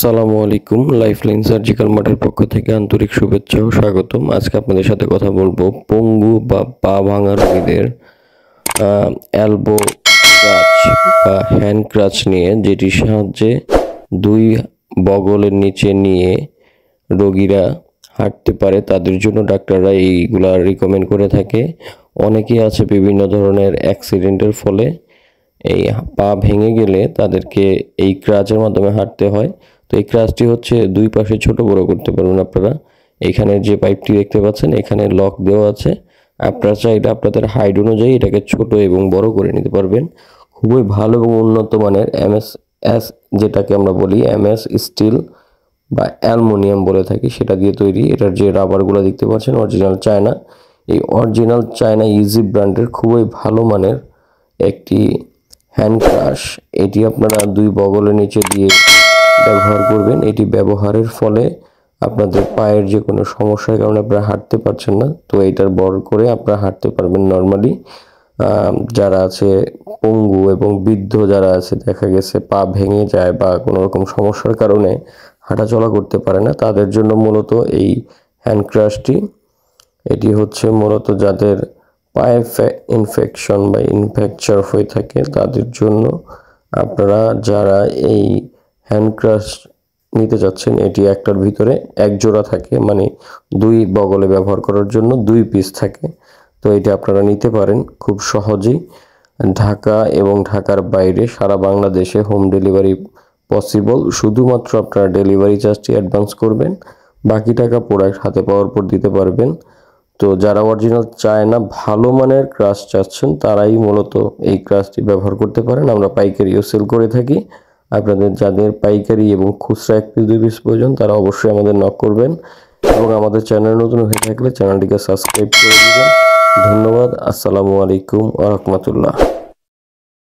আসসালামু আলাইকুম lifeline surgical মাঠের পক্ষ থেকে আন্তরিক শুভেচ্ছা ও স্বাগতম আজকে আপনাদের সাথে কথা বলবো পঙ্গু বা পা ভাঙা রোগীদের অ্যালবো ক্রাচ বা হ্যান্ড ক্রাচ নিয়ে যেটির সাহায্যে দুই বগলের নিচে নিয়ে রোগীরা হাঁটতে পারে তাদের জন্য ডাক্তাররা এইগুলা রিকমেন্ড করে থাকে অনেকেই আছে বিভিন্ন ধরনের অ্যাক্সিডেন্টের ফলে এই পা ভেঙে গেলে তাদেরকে এই ক্রাচের মাধ্যমে হাঁটতে হয় তো এই ক্রাসটি হচ্ছে দুই পাশে ছোট বড় করতে পারবেন আপনারা এখানে যে পাইপটি দেখতে পাচ্ছেন এখানে লক দেওয়া আছে আপনারা চাইলে আপনাদের হাইট অনুযায়ী এটাকে ছোট এবং বড় করে নিতে পারবেন খুবই ভালো এবং উন্নত মানের এমএস এস যেটাকে আমরা বলি এস স্টিল বা অ্যালমোনিয়াম বলে থাকি সেটা দিয়ে তৈরি এটার যে রাবারগুলো দেখতে পাচ্ছেন অরিজিনাল চায়না এই অরিজিনাল চায়না ইজি ব্র্যান্ডের খুবই ভালো মানের একটি হ্যান্ড ক্রাশ এটি আপনারা দুই বগলের নিচে দিয়ে ব্যবহার করবেন এটি ব্যবহারের ফলে আপনাদের পায়ের যে কোনো সমস্যার কারণে আপনারা হাঁটতে পারছেন না তো এটার বড় করে আপনারা হাঁটতে পারবেন নর্মালি যারা আছে পঙ্গু এবং বৃদ্ধ যারা আছে দেখা গেছে পা ভেঙে যায় বা কোনো রকম সমস্যার কারণে হাঁটাচলা করতে পারে না তাদের জন্য মূলত এই হ্যান্ড ক্রাশটি এটি হচ্ছে মূলত যাদের পায়ে ইনফেকশন বা ইনফ্যাকচার হয়ে থাকে তাদের জন্য আপনারা যারা এই হ্যান্ড ক্রাশ নিতে যাচ্ছেন এটি একটার ভিতরে এক জোড়া থাকে মানে দুই বগলে ব্যবহার করার জন্য দুই পিস থাকে তো এটি আপনারা নিতে পারেন খুব সহজেই ঢাকা এবং ঢাকার বাইরে সারা বাংলাদেশে হোম ডেলিভারি পসিবল শুধুমাত্র আপনারা ডেলিভারি চার্জটি অ্যাডভান্স করবেন বাকি টাকা প্রোডাক্ট হাতে পাওয়ার পর দিতে পারবেন তো যারা অরিজিনাল চায় না ভালো মানের ক্রাশ চাচ্ছেন তারাই মূলত এই ক্রাশটি ব্যবহার করতে পারেন আমরা পাইকারিও সেল করে থাকি আপনাদের যাদের পাইকারি এবং খুচরা এক পিস দুই পিস প্রয়োজন তারা অবশ্যই আমাদের নক করবেন এবং আমাদের চ্যানেল নতুন হয়ে থাকলে চ্যানেলটিকে সাবস্ক্রাইব করে দেবেন ধন্যবাদ আসসালামু আলাইকুম আ রহমতুল্লাহ